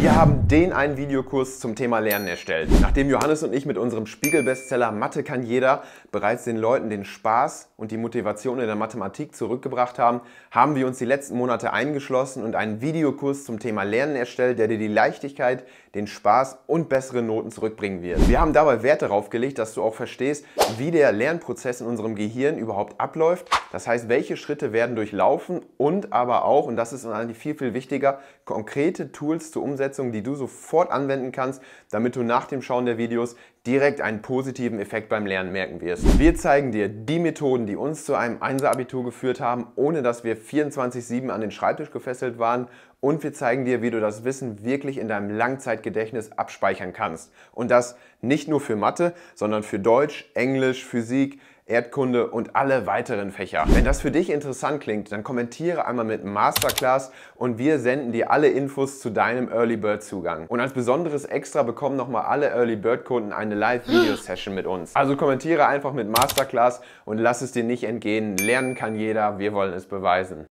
Wir haben den einen Videokurs zum Thema Lernen erstellt. Nachdem Johannes und ich mit unserem Spiegel-Bestseller Mathe kann jeder bereits den Leuten den Spaß und die Motivation in der Mathematik zurückgebracht haben, haben wir uns die letzten Monate eingeschlossen und einen Videokurs zum Thema Lernen erstellt, der dir die Leichtigkeit, den Spaß und bessere Noten zurückbringen wird. Wir haben dabei Wert darauf gelegt, dass du auch verstehst, wie der Lernprozess in unserem Gehirn überhaupt abläuft. Das heißt, welche Schritte werden durchlaufen und aber auch, und das ist eigentlich viel, viel wichtiger, konkrete Tools zur Umsetzung Umsetzung, die du sofort anwenden kannst, damit du nach dem Schauen der Videos direkt einen positiven Effekt beim Lernen merken wirst. Wir zeigen dir die Methoden, die uns zu einem Einser-Abitur geführt haben, ohne dass wir 24-7 an den Schreibtisch gefesselt waren und wir zeigen dir, wie du das Wissen wirklich in deinem Langzeitgedächtnis abspeichern kannst. Und das nicht nur für Mathe, sondern für Deutsch, Englisch, Physik, Erdkunde und alle weiteren Fächer. Wenn das für dich interessant klingt, dann kommentiere einmal mit Masterclass und wir senden dir alle Infos zu deinem Early Bird Zugang. Und als besonderes Extra bekommen nochmal alle Early Bird Kunden eine Live-Video-Session mit uns. Also kommentiere einfach mit Masterclass und lass es dir nicht entgehen. Lernen kann jeder, wir wollen es beweisen.